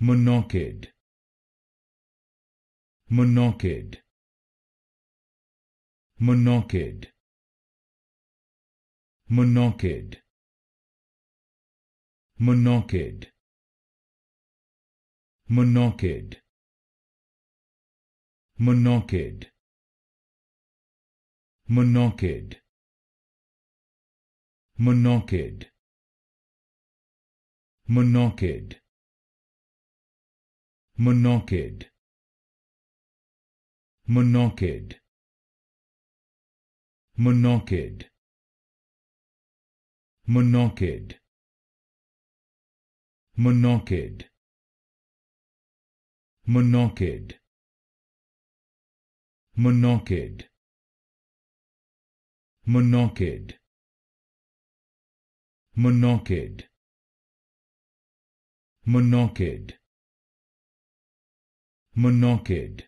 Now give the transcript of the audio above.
Monarchid. Monarchid. Monarchid. Monarchid. Monarchid. Monarchid. Monarchid. Monarchid. Monarchid. Monarchid monarchid monarchid monarchid monarchid monarchid monarchid monarchid monarchid monarchid monarchid Monocid